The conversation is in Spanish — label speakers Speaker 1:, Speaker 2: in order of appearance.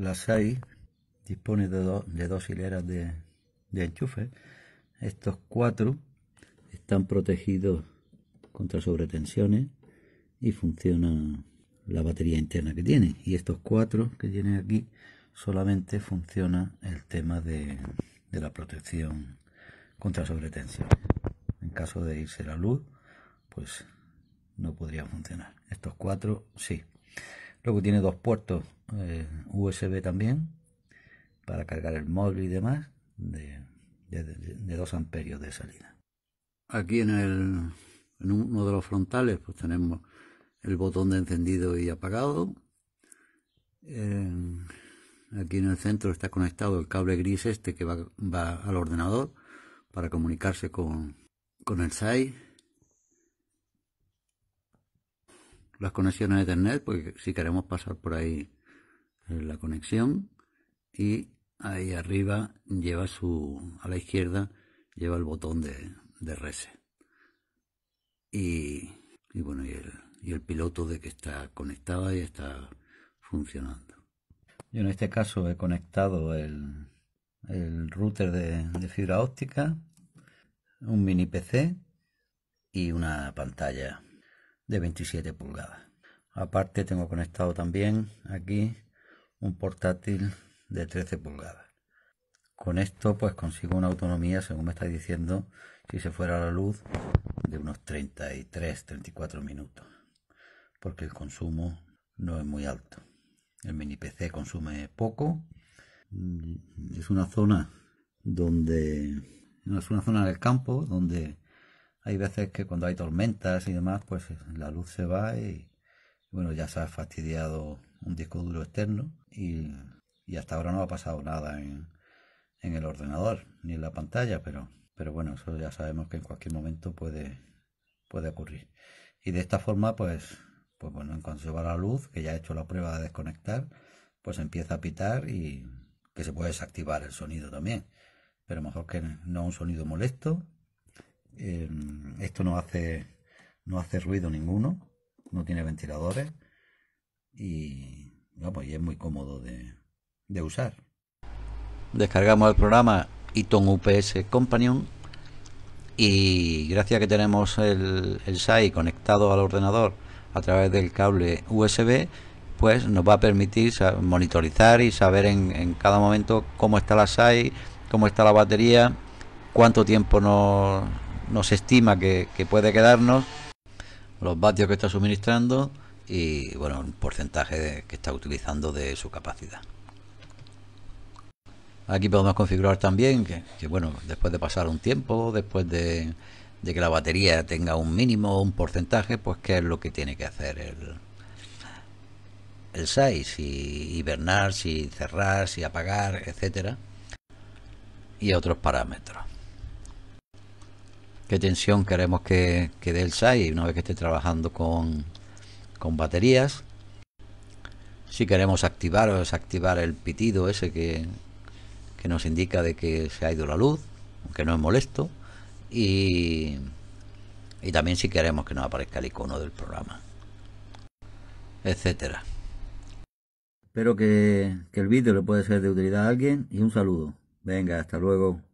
Speaker 1: La 6 dispone de, de dos hileras de, enchufe. Estos cuatro están protegidos contra sobretensiones y funciona la batería interna que tiene. Y estos cuatro que tienen aquí solamente funciona el tema de, de la protección contra sobretensiones. En caso de irse la luz, pues no podría funcionar. Estos cuatro sí que tiene dos puertos eh, USB también para cargar el móvil y demás de, de, 2 amperios de salida. Aquí en, el, uno de los frontales pues tenemos el botón de encendido y apagado. Eh, aquí en el centro está conectado el cable gris este que va, al ordenador para comunicarse con, con el SAI las conexiones internet porque si queremos pasar por ahí eh, la conexión y ahí arriba lleva su, a la izquierda lleva el botón de, de reset. Y, y, bueno, y el, y el piloto de que está conectada y está funcionando. Yo en este caso he conectado el, el router de, de, fibra óptica, un mini PC y una pantalla de 27 pulgadas. Aparte tengo conectado también aquí un portátil de 13 pulgadas. Con esto pues consigo una autonomía, según me estáis diciendo, si se fuera a la luz, de unos 33-34 minutos. Porque el consumo no es muy alto. El mini PC consume poco. Es una zona donde... no Es una zona del campo donde hay veces que cuando hay tormentas y demás, pues la luz se va y bueno, ya se ha fastidiado un disco duro externo y, y hasta ahora no ha pasado nada en, en, el ordenador ni en la pantalla, pero, pero bueno, eso ya sabemos que en cualquier momento puede, puede ocurrir. Y de esta forma, pues, pues bueno, en cuanto se va la luz, que ya he hecho la prueba de desconectar, pues empieza a pitar y que se puede desactivar el sonido también. Pero mejor que no un sonido molesto, eh, esto no hace, no hace ruido ninguno, no tiene ventiladores y, pues, es muy cómodo de, usar. Descargamos el programa Iton UPS Companion y gracias a que tenemos el, el SAI conectado al ordenador a través del cable USB, pues nos va a permitir monitorizar y saber en, en, cada momento cómo está la SAI, cómo está la batería, cuánto tiempo nos, nos estima que, puede quedarnos, los vatios que está suministrando y bueno, un porcentaje que está utilizando de su capacidad. Aquí podemos configurar también que, bueno, después de pasar un tiempo, después de, que la batería tenga un mínimo un porcentaje, pues qué es lo que tiene que hacer el, el si hibernar, si cerrar, si apagar, etcétera Y otros parámetros qué tensión queremos que, que dé el SAI una vez que esté trabajando con, con baterías. Si queremos activar o desactivar el pitido ese que, que nos indica de que se ha ido la luz, aunque no es molesto. Y, y también si queremos que nos aparezca el icono del programa, etcétera. Espero que, que el vídeo le pueda ser de utilidad a alguien y un saludo. Venga, hasta luego.